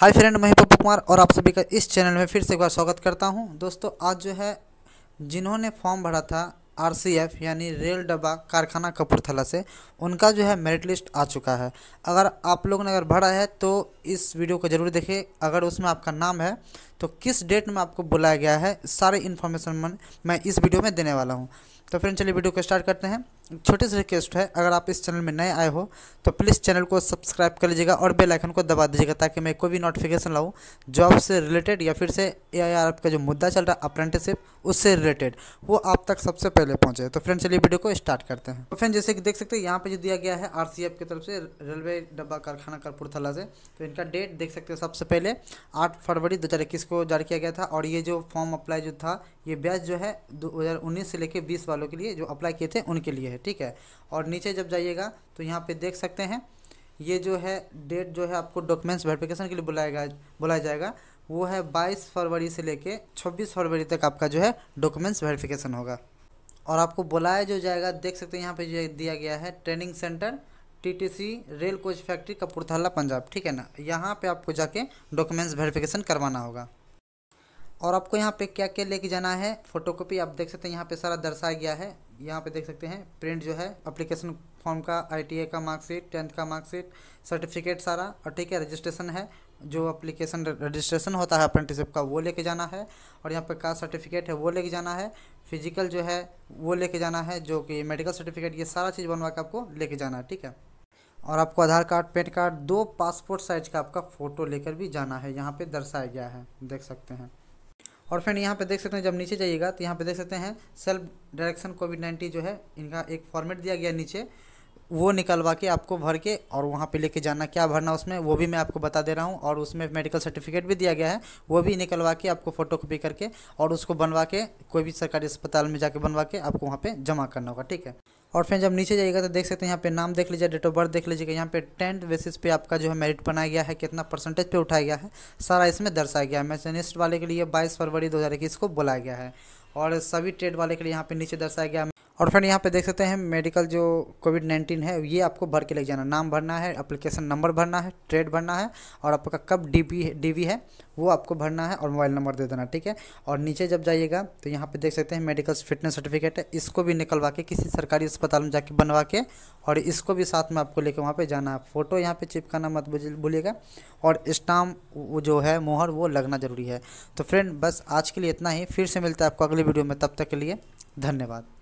hi friend मैं पप्पू कुमार और आप सभी का इस चैनल में फिर से एक बार स्वागत करता हूं दोस्तों आज जो है जिन्होंने फॉर्म भरा था आरसीएफ यानी रेल डब्बा कारखाना कपूरथला से उनका जो है मेरिट लिस्ट आ चुका है अगर आप लोगों ने अगर भरा है तो इस वीडियो को ज़रूर देखें अगर उसमें आपका नाम है तो किस डेट में आपको बुलाया गया है सारे इन्फॉर्मेशन मैं इस वीडियो में देने वाला हूँ तो फ्रेंड चलिए वीडियो को स्टार्ट करते हैं छोटी सी रिक्वेस्ट है अगर आप इस चैनल में नए आए हो तो प्लीज़ चैनल को सब्सक्राइब कर लीजिएगा और बेल आइकन को दबा दीजिएगा ताकि मैं कोई भी नोटिफिकेशन लाऊँ जॉब से रिलेटेड या फिर से ए आई आर का जो मुद्दा चल रहा है अप्रेंटिसिप उससे रिलेटेड वो आप तक सबसे पहले पहुँचे तो फ्रेंड चलिए वीडियो को स्टार्ट करते हैं तो फ्रेंड जैसे कि देख सकते हैं यहाँ पर जो दिया गया है आर सी एफ की तरफ से रेलवे डब्बा कारखाना करपुरथला से तो इनका डेट देख सकते हैं सबसे पहले आठ फरवरी दो हज़ार इक्कीस को जारी किया गया था और ये जो फॉर्म अप्लाई जो था ये ब्याज जो है दो हज़ार उन्नीस से लेकर बीस वालों के लिए जो अप्लाई किए थे उनके लिए है है ठीक है और नीचे जब जाइएगा तो यहाँ पे देख सकते हैं ये जो है डेट जो है आपको डॉक्यूमेंट्स वेरिफिकेशन के लिए बुलाएगा बुलाया जाएगा वो है बाईस फरवरी से लेके छब्बीस फरवरी तक आपका जो है डॉक्यूमेंट्स वेरिफिकेशन होगा और आपको बुलाया जो जाएगा देख सकते हैं यहाँ पर दिया गया है training centre TTC rail coach factory Kapurthala Punjab ठीक है ना यहाँ पे आपको जाके डॉक्यूमेंट्स वेरिफिकेशन करवाना होगा और आपको यहाँ पे क्या क्या लेके जाना है फोटोकॉपी आप देख सकते हैं यहाँ पे सारा दर्शाया गया है यहाँ पे देख सकते हैं प्रिंट जो है अप्लीकेशन फॉर्म का आई का मार्कशीट टेंथ का मार्कशीट सर्टिफिकेट सारा और ठीक है रजिस्ट्रेशन है जो अप्लीकेशन रजिस्ट्रेशन होता है अप्रेंटिसिप का वो लेके जाना है और यहाँ पे कास्ट सर्टिफिकेट है वो लेके जाना है फिजिकल जो है वो लेके जाना है जो कि मेडिकल सर्टिफिकेट ये सारा चीज़ बनवा के आपको लेके जाना है ठीक है और आपको आधार कार्ड पैन कार्ड दो पासपोर्ट साइज का आपका फ़ोटो लेकर भी जाना है यहाँ पे दर्शाया गया है देख सकते हैं और फ्रेंड यहाँ पे देख सकते हैं जब नीचे जाइएगा तो यहाँ पे देख सकते हैं सेल्फ डायरेक्शन कोविड नाइन्टीन जो है इनका एक फॉर्मेट दिया गया नीचे वो निकलवा के आपको भर के और वहाँ पे लेके जाना क्या भरना उसमें वो भी मैं आपको बता दे रहा हूँ और उसमें मेडिकल सर्टिफिकेट भी दिया गया है वो भी निकलवा के आपको फोटो कॉपी करके और उसको बनवा के कोई भी सरकारी अस्पताल में जाके बनवा के आपको वहाँ पे जमा करना होगा ठीक है और फ्रेंड जब नीचे जाइएगा तो देख सकते हैं यहाँ पे नाम देख लीजिए डेट ऑफ बर्थ देख लीजिएगा यहाँ पे टेंथ बेसिस पे आपका जो है मेरिट बनाया गया है कितना परसेंटेज पे उठाया गया है सारा इसमें दर्शाया गया है मैसेनिस्ट वाले के लिए बाईस फरवरी दो को बुलाया गया है और सभी ट्रेड वाले के लिए यहाँ पे नीचे दर्शाया गया है और फ्रेंड यहाँ पे देख सकते हैं मेडिकल जो कोविड नाइन्टीन है ये आपको भर के ले जाना नाम भरना है एप्लीकेशन नंबर भरना है ट्रेड भरना है और आपका कब डी बी है वो आपको भरना है और मोबाइल नंबर दे देना ठीक है और नीचे जब जाइएगा तो यहाँ पे देख सकते हैं मेडिकल फिटनेस सर्टिफिकेट है इसको भी निकलवा के किसी सरकारी अस्पताल में जाके बनवा के और इसको भी साथ में आपको लेके वहाँ पर जाना है फ़ोटो यहाँ पर चिपकाना मत भूलिएगा और स्टाम्प जो है मोहर वो लगना ज़रूरी है तो फ्रेंड बस आज के लिए इतना ही फिर से मिलता है आपको अगले वीडियो में तब तक के लिए धन्यवाद